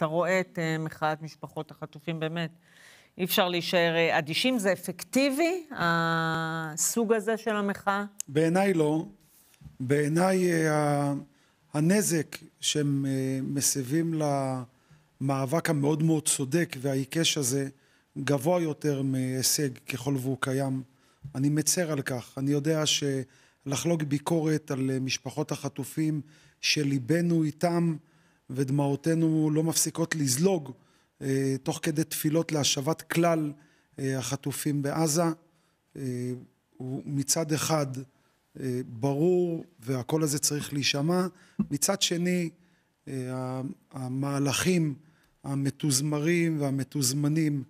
אתה רואה את אה, מחאת משפחות החטופים באמת. אי אפשר להישאר אה, אדישים, זה אפקטיבי, הסוג הזה של המחאה? בעיניי לא. בעיניי אה, הנזק שהם מסבים למאבק המאוד מאוד צודק והעיקש הזה גבוה יותר מהישג ככל והוא קיים. אני מצר על כך. אני יודע שלחלוק ביקורת על משפחות החטופים שליבנו איתם, ודמעותינו לא מפסיקות לזלוג אה, תוך כדי תפילות להשבת כלל אה, החטופים בעזה. אה, מצד אחד ברור והקול הזה צריך להישמע, מצד שני המהלכים המתוזמרים והמתוזמנים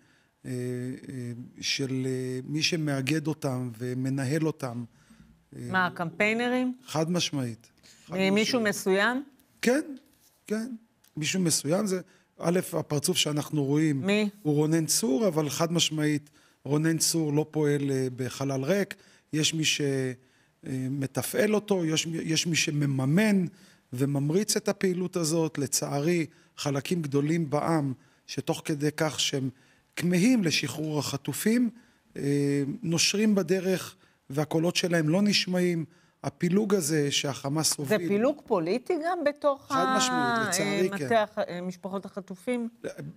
של מי שמאגד אותם ומנהל אותם. מה, הקמפיינרים? חד משמעית. חד מישהו משמעית. מסוים? כן, כן, מישהו מסוים זה, א', הפרצוף שאנחנו רואים, מי? הוא רונן צור, אבל חד משמעית, רונן צור לא פועל אה, בחלל ריק, יש מי שמתפעל אותו, יש, יש מי שמממן וממריץ את הפעילות הזאת, לצערי, חלקים גדולים בעם, שתוך כדי כך שהם כמהים לשחרור החטופים, אה, נושרים בדרך והקולות שלהם לא נשמעים, הפילוג הזה שהחמאס הוביל... זה פילוג פוליטי גם בתוך ה... חד ה... אה, משמעית, לצערי, כן. מטח, אה, משפחות החטופים?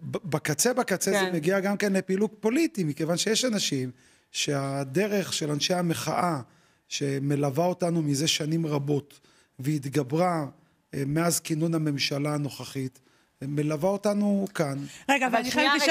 בקצה בקצה כן. זה מגיע גם כן לפילוג פוליטי, מכיוון שיש אנשים שהדרך של אנשי המחאה, שמלווה אותנו מזה שנים רבות, והתגברה אה, מאז כינון הממשלה הנוכחית, מלווה אותנו כאן. רגע, אבל אני חייבת לשאול...